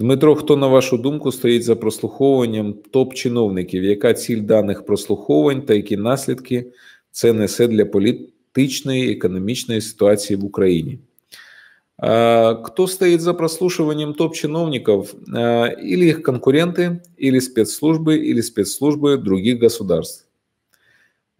Дмитро, хто на вашу думку стоїть за прослуховуванням топ-чиновників? Яка ціль даних прослуховувань та які наслідки це несе для політичної економічної ситуації в Україні? Кто а, стоит за прослушиванием топ-чиновников? Или а, их конкуренты, или спецслужбы, или спецслужбы других государств.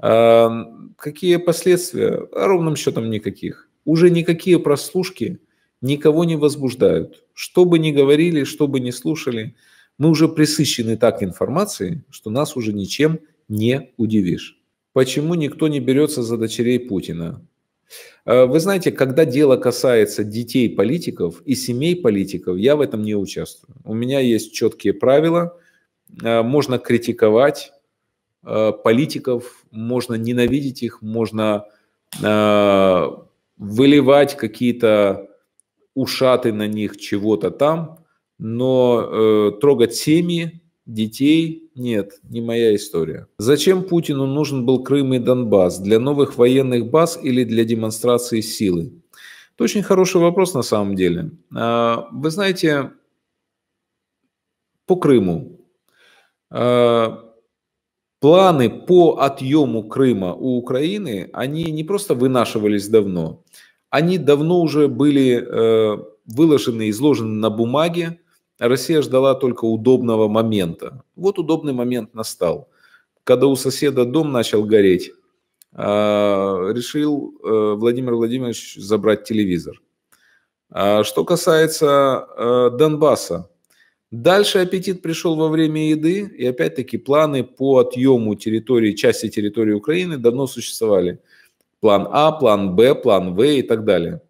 А, какие последствия? Ровным счетом никаких. Уже никакие прослушки – никого не возбуждают. Что бы ни говорили, что бы ни слушали, мы уже присыщены так информацией, что нас уже ничем не удивишь. Почему никто не берется за дочерей Путина? А, вы знаете, когда дело касается детей политиков и семей политиков, я в этом не участвую. У меня есть четкие правила. А, можно критиковать а, политиков, можно ненавидеть их, можно выливать какие-то ушаты на них чего-то там, но э, трогать семьи, детей нет, не моя история. Зачем Путину нужен был Крым и Донбасс? Для новых военных баз или для демонстрации силы? Это очень хороший вопрос на самом деле. А, вы знаете, по Крыму. А, планы по отъему Крыма у Украины, они не просто вынашивались давно они давно уже были э, выложены, изложены на бумаге. Россия ждала только удобного момента. Вот удобный момент настал. Когда у соседа дом начал гореть, э, решил э, Владимир Владимирович забрать телевизор. А что касается э, Донбасса, Дальше аппетит пришел во время еды, и опять-таки планы по отъему территории, части территории Украины давно существовали. План А, план Б, план В и так далее.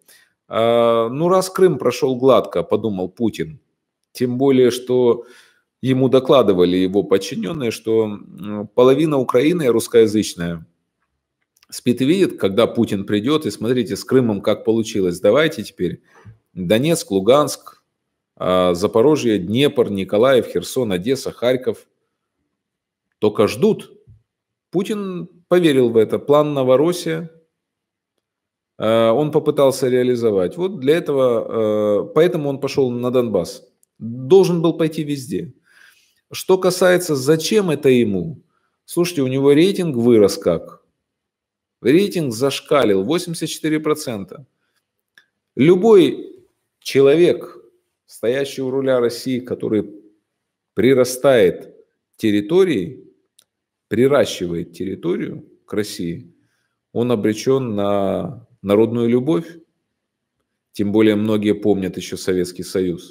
А, ну, раз Крым прошел гладко, подумал Путин. Тем более, что ему докладывали его подчиненные, что половина Украины русскоязычная спит и видит, когда Путин придет, и смотрите, с Крымом как получилось. Давайте теперь Донецк, Луганск, а, Запорожье, Днепр, Николаев, Херсон, Одесса, Харьков. Только ждут. Путин поверил в это. План Новороссия – Э, он попытался реализовать. Вот для этого, э, поэтому он пошел на Донбасс. Должен был пойти везде. Что касается, зачем это ему, слушайте, у него рейтинг вырос как. Рейтинг зашкалил 84%. Любой человек, стоящий у руля России, который прирастает территории, приращивает территорию к России, он обречен на народную любовь, тем более многие помнят еще Советский Союз,